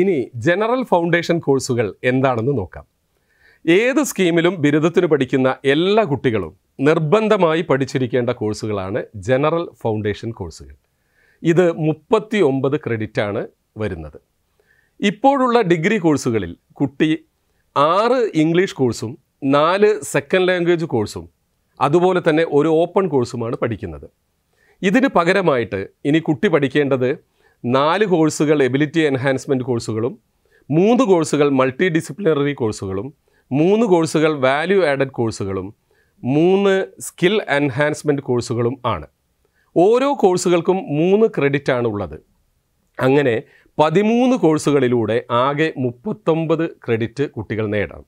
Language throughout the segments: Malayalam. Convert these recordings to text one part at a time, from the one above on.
ഇനി ജനറൽ ഫൗണ്ടേഷൻ കോഴ്സുകൾ എന്താണെന്ന് നോക്കാം ഏത് സ്കീമിലും ബിരുദത്തിന് പഠിക്കുന്ന എല്ലാ കുട്ടികളും നിർബന്ധമായി പഠിച്ചിരിക്കേണ്ട കോഴ്സുകളാണ് ജനറൽ ഫൗണ്ടേഷൻ കോഴ്സുകൾ ഇത് മുപ്പത്തി ഒമ്പത് ക്രെഡിറ്റാണ് വരുന്നത് ഇപ്പോഴുള്ള ഡിഗ്രി കോഴ്സുകളിൽ കുട്ടി ആറ് ഇംഗ്ലീഷ് കോഴ്സും നാല് സെക്കൻഡ് ലാംഗ്വേജ് കോഴ്സും അതുപോലെ തന്നെ ഒരു ഓപ്പൺ കോഴ്സുമാണ് പഠിക്കുന്നത് ഇതിന് പകരമായിട്ട് ഇനി കുട്ടി പഠിക്കേണ്ടത് നാല് കോഴ്സുകൾ എബിലിറ്റി എൻഹാൻസ്മെൻറ്റ് കോഴ്സുകളും മൂന്ന് കോഴ്സുകൾ മൾട്ടി ഡിസിപ്ലിനറി കോഴ്സുകളും മൂന്ന് കോഴ്സുകൾ വാല്യൂ ആഡഡ് കോഴ്സുകളും മൂന്ന് സ്കിൽ എൻഹാൻസ്മെൻറ്റ് കോഴ്സുകളും ആണ് ഓരോ കോഴ്സുകൾക്കും മൂന്ന് ക്രെഡിറ്റ് ആണ് ഉള്ളത് അങ്ങനെ പതിമൂന്ന് കോഴ്സുകളിലൂടെ ആകെ മുപ്പത്തൊമ്പത് ക്രെഡിറ്റ് കുട്ടികൾ നേടാം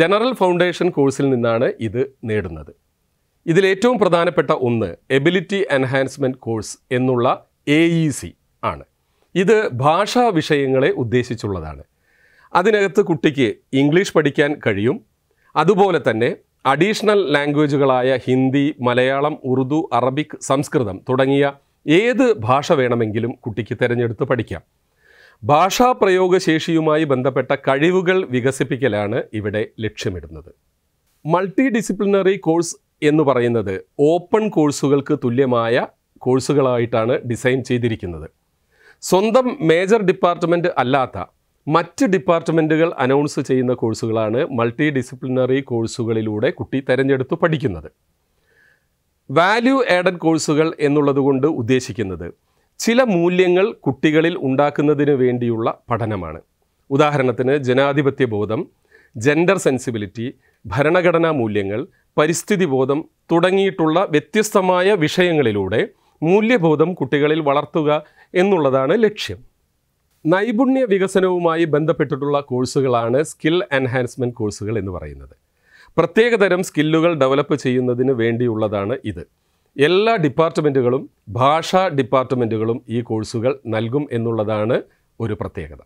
ജനറൽ ഫൗണ്ടേഷൻ കോഴ്സിൽ നിന്നാണ് ഇത് നേടുന്നത് ഇതിലേറ്റവും പ്രധാനപ്പെട്ട ഒന്ന് എബിലിറ്റി എൻഹാൻസ്മെൻറ്റ് കോഴ്സ് എന്നുള്ള എ ഇ സി ആണ് ഇത് ഭാഷാ വിഷയങ്ങളെ ഉദ്ദേശിച്ചുള്ളതാണ് അതിനകത്ത് കുട്ടിക്ക് ഇംഗ്ലീഷ് പഠിക്കാൻ കഴിയും അതുപോലെ തന്നെ അഡീഷണൽ ലാംഗ്വേജുകളായ ഹിന്ദി മലയാളം ഉറുദു അറബിക് സംസ്കൃതം തുടങ്ങിയ ഏത് ഭാഷ വേണമെങ്കിലും കുട്ടിക്ക് തിരഞ്ഞെടുത്ത് പഠിക്കാം ഭാഷാ പ്രയോഗശേഷിയുമായി ബന്ധപ്പെട്ട കഴിവുകൾ വികസിപ്പിക്കലാണ് ഇവിടെ ലക്ഷ്യമിടുന്നത് മൾട്ടി ഡിസിപ്ലിനറി കോഴ്സ് എന്ന് പറയുന്നത് ഓപ്പൺ കോഴ്സുകൾക്ക് തുല്യമായ കോഴ്സുകളായിട്ടാണ് ഡിസൈൻ ചെയ്തിരിക്കുന്നത് സ്വന്തം മേജർ ഡിപ്പാർട്ട്മെൻറ്റ് അല്ലാത്ത മറ്റ് ഡിപ്പാർട്ട്മെൻറ്റുകൾ അനൗൺസ് ചെയ്യുന്ന കോഴ്സുകളാണ് മൾട്ടി ഡിസിപ്ലിനറി കോഴ്സുകളിലൂടെ കുട്ടി തിരഞ്ഞെടുത്ത് പഠിക്കുന്നത് വാല്യൂ ആഡഡ് കോഴ്സുകൾ എന്നുള്ളതുകൊണ്ട് ഉദ്ദേശിക്കുന്നത് ചില മൂല്യങ്ങൾ കുട്ടികളിൽ ഉണ്ടാക്കുന്നതിന് വേണ്ടിയുള്ള പഠനമാണ് ഉദാഹരണത്തിന് ജനാധിപത്യ ബോധം ജെൻഡർ സെൻസിബിലിറ്റി ഭരണഘടനാ മൂല്യങ്ങൾ പരിസ്ഥിതി ബോധം തുടങ്ങിയിട്ടുള്ള വ്യത്യസ്തമായ വിഷയങ്ങളിലൂടെ മൂല്യബോധം കുട്ടികളിൽ വളർത്തുക എന്നുള്ളതാണ് ലക്ഷ്യം നൈപുണ്യ വികസനവുമായി ബന്ധപ്പെട്ടിട്ടുള്ള കോഴ്സുകളാണ് സ്കിൽ എൻഹാൻസ്മെൻറ്റ് കോഴ്സുകൾ എന്ന് പറയുന്നത് പ്രത്യേകതരം സ്കില്ലുകൾ ഡെവലപ്പ് ചെയ്യുന്നതിന് വേണ്ടിയുള്ളതാണ് ഇത് എല്ലാ ഡിപ്പാർട്ട്മെൻറ്റുകളും ഭാഷാ ഡിപ്പാർട്ട്മെൻറ്റുകളും ഈ കോഴ്സുകൾ നൽകും എന്നുള്ളതാണ് ഒരു പ്രത്യേകത